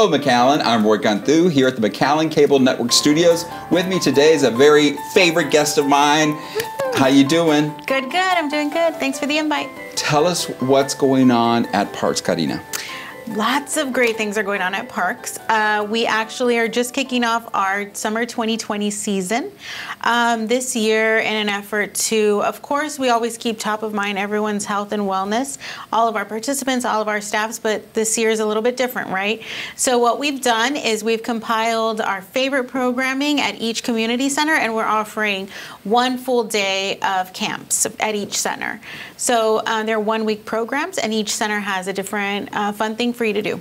Hello, McAllen. I'm Roy Gunthu here at the McAllen Cable Network Studios. With me today is a very favorite guest of mine. How you doing? Good, good. I'm doing good. Thanks for the invite. Tell us what's going on at Parks Carina. Lots of great things are going on at parks. Uh, we actually are just kicking off our summer 2020 season um, this year in an effort to, of course, we always keep top of mind everyone's health and wellness, all of our participants, all of our staffs, but this year is a little bit different, right? So, what we've done is we've compiled our favorite programming at each community center, and we're offering one full day of camps at each center. So, uh, they're one week programs, and each center has a different uh, fun thing for you to do.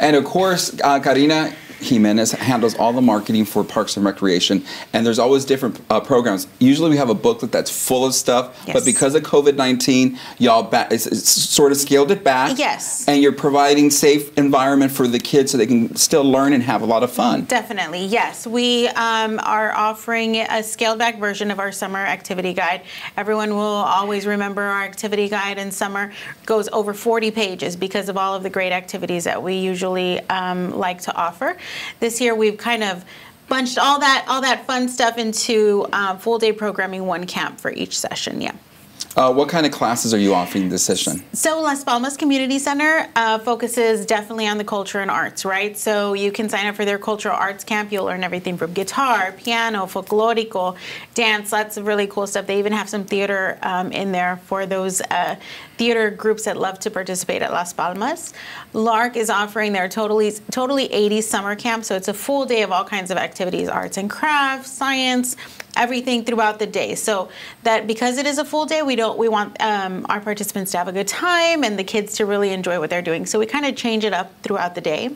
And of course, uh, Karina, Jimenez handles all the marketing for Parks and Recreation, and there's always different uh, programs. Usually we have a booklet that's full of stuff, yes. but because of COVID 19, y'all it's, it's sort of scaled it back. Yes. And you're providing safe environment for the kids so they can still learn and have a lot of fun. Definitely, yes. We um, are offering a scaled back version of our summer activity guide. Everyone will always remember our activity guide in summer goes over 40 pages because of all of the great activities that we usually um, like to offer. This year we've kind of bunched all that all that fun stuff into uh, full day programming one camp for each session. Yeah. Uh, what kind of classes are you offering this session? So Las Palmas Community Center uh, focuses definitely on the culture and arts, right? So you can sign up for their cultural arts camp. You'll learn everything from guitar, piano, folklorico, dance, lots of really cool stuff. They even have some theater um, in there for those uh, theater groups that love to participate at Las Palmas. Lark is offering their totally, totally 80 summer camp. So it's a full day of all kinds of activities, arts and crafts, science, everything throughout the day. So that because it is a full day, we don't we want um, our participants to have a good time and the kids to really enjoy what they're doing. So we kind of change it up throughout the day.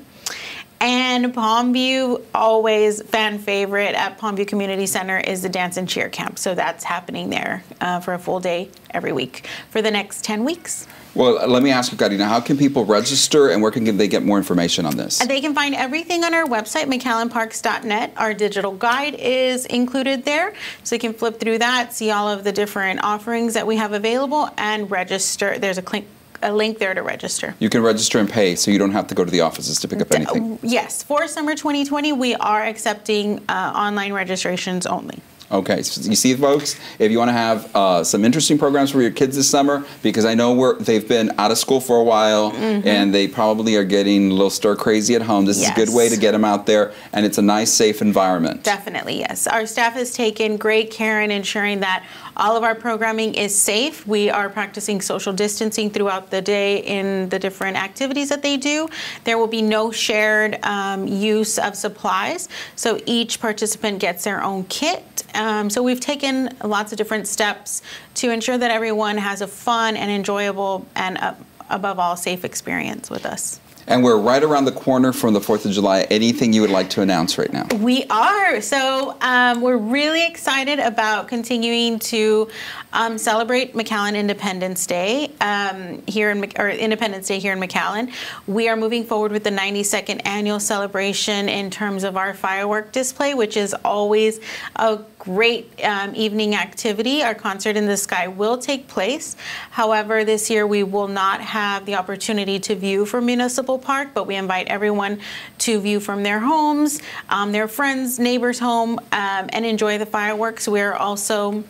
And Palmview, always fan favorite at Palmview Community Center, is the dance and cheer camp. So that's happening there uh, for a full day every week for the next 10 weeks. Well, let me ask you, Karina, how can people register and where can they get more information on this? They can find everything on our website, McAllenParks.net. Our digital guide is included there. So you can flip through that, see all of the different offerings that we have available, and register. There's a click a link there to register. You can register and pay, so you don't have to go to the offices to pick up anything. Yes, for summer 2020, we are accepting uh, online registrations only. Okay, so you see, folks, if you want to have uh, some interesting programs for your kids this summer, because I know we they've been out of school for a while mm -hmm. and they probably are getting a little stir crazy at home, this yes. is a good way to get them out there and it's a nice, safe environment. Definitely, yes. Our staff has taken great care in ensuring that all of our programming is safe. We are practicing social distancing throughout the day in the different activities that they do. There will be no shared um, use of supplies. So each participant gets their own kit. Um, so we've taken lots of different steps to ensure that everyone has a fun and enjoyable and uh, above all safe experience with us. And we're right around the corner from the 4th of July. Anything you would like to announce right now? We are. So um, we're really excited about continuing to um, celebrate McAllen Independence Day um, here in, or Independence Day here in McAllen. We are moving forward with the 92nd annual celebration in terms of our firework display, which is always a great um, evening activity. Our concert in the sky will take place. However, this year we will not have the opportunity to view for municipal Park, but we invite everyone to view from their homes, um, their friends, neighbors' home, um, and enjoy the fireworks. We're also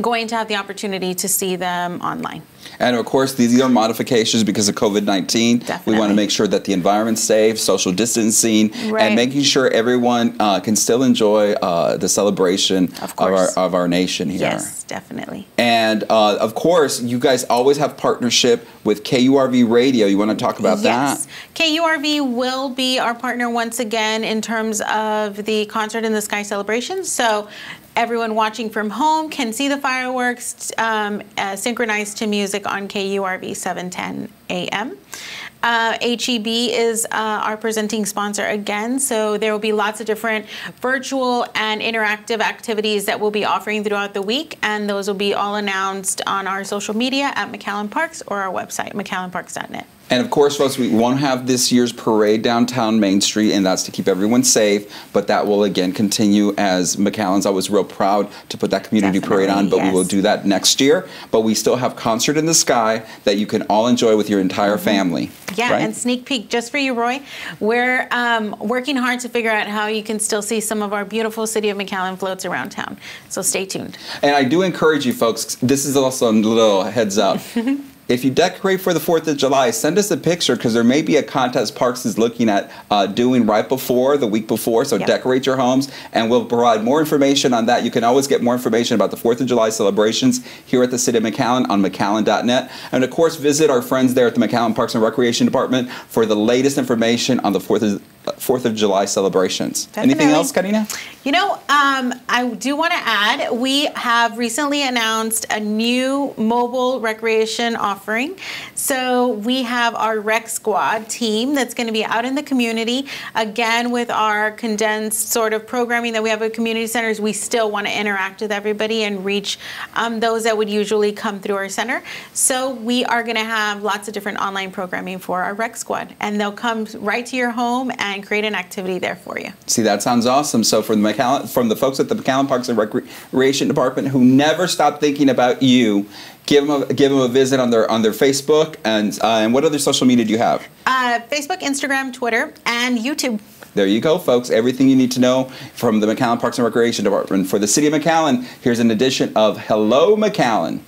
going to have the opportunity to see them online. And of course, these are modifications because of COVID 19. We want to make sure that the environment's safe, social distancing, right. and making sure everyone uh, can still enjoy uh, the celebration of, of, our, of our nation here. Yes, definitely. And uh, of course, you guys always have partnership with KURV Radio. You want to talk about yes. that? KURV will be our partner once again in terms of the Concert in the Sky celebration. So Everyone watching from home can see the fireworks um, uh, synchronized to music on KURV 710 AM. Uh, HEB is uh, our presenting sponsor again, so there will be lots of different virtual and interactive activities that we'll be offering throughout the week, and those will be all announced on our social media at McAllen Parks or our website, mcallenparks.net. And of course, folks, we won't have this year's parade downtown Main Street, and that's to keep everyone safe. But that will again continue as McAllen's always real proud to put that community Definitely, parade on, but yes. we will do that next year. But we still have Concert in the Sky that you can all enjoy with your entire mm -hmm. family. Yeah, right? and sneak peek just for you, Roy. We're um, working hard to figure out how you can still see some of our beautiful city of McAllen floats around town. So stay tuned. And I do encourage you folks, this is also a little heads up. If you decorate for the 4th of July, send us a picture because there may be a contest Parks is looking at uh, doing right before, the week before. So yep. decorate your homes and we'll provide more information on that. You can always get more information about the 4th of July celebrations here at the City of McAllen on McAllen.net. And of course, visit our friends there at the McAllen Parks and Recreation Department for the latest information on the 4th of Fourth of July celebrations. Definitely. Anything else, Karina? You know, um, I do want to add we have recently announced a new mobile recreation offering so we have our Rec Squad team that's going to be out in the community. Again, with our condensed sort of programming that we have at community centers, we still want to interact with everybody and reach um, those that would usually come through our center. So we are going to have lots of different online programming for our Rec Squad, and they'll come right to your home and create an activity there for you. See, that sounds awesome. So from the McAllen, from the folks at the McAllen Parks and Recreation Department who never stop thinking about you, give them a, give them a visit on their on their Facebook and uh, and what other social media do you have? Uh, Facebook, Instagram, Twitter, and YouTube. There you go, folks. Everything you need to know from the McAllen Parks and Recreation Department for the City of McAllen. Here's an edition of Hello McAllen.